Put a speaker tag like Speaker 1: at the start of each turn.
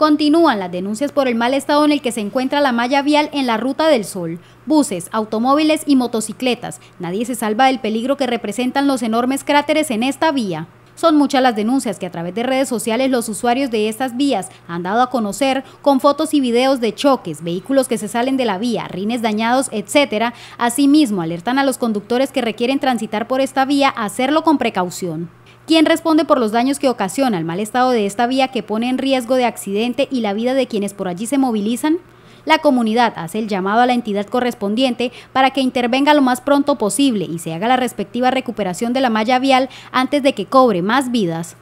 Speaker 1: Continúan las denuncias por el mal estado en el que se encuentra la malla vial en la Ruta del Sol. Buses, automóviles y motocicletas. Nadie se salva del peligro que representan los enormes cráteres en esta vía. Son muchas las denuncias que a través de redes sociales los usuarios de estas vías han dado a conocer con fotos y videos de choques, vehículos que se salen de la vía, rines dañados, etc. Asimismo, alertan a los conductores que requieren transitar por esta vía a hacerlo con precaución. ¿Quién responde por los daños que ocasiona el mal estado de esta vía que pone en riesgo de accidente y la vida de quienes por allí se movilizan? La comunidad hace el llamado a la entidad correspondiente para que intervenga lo más pronto posible y se haga la respectiva recuperación de la malla vial antes de que cobre más vidas.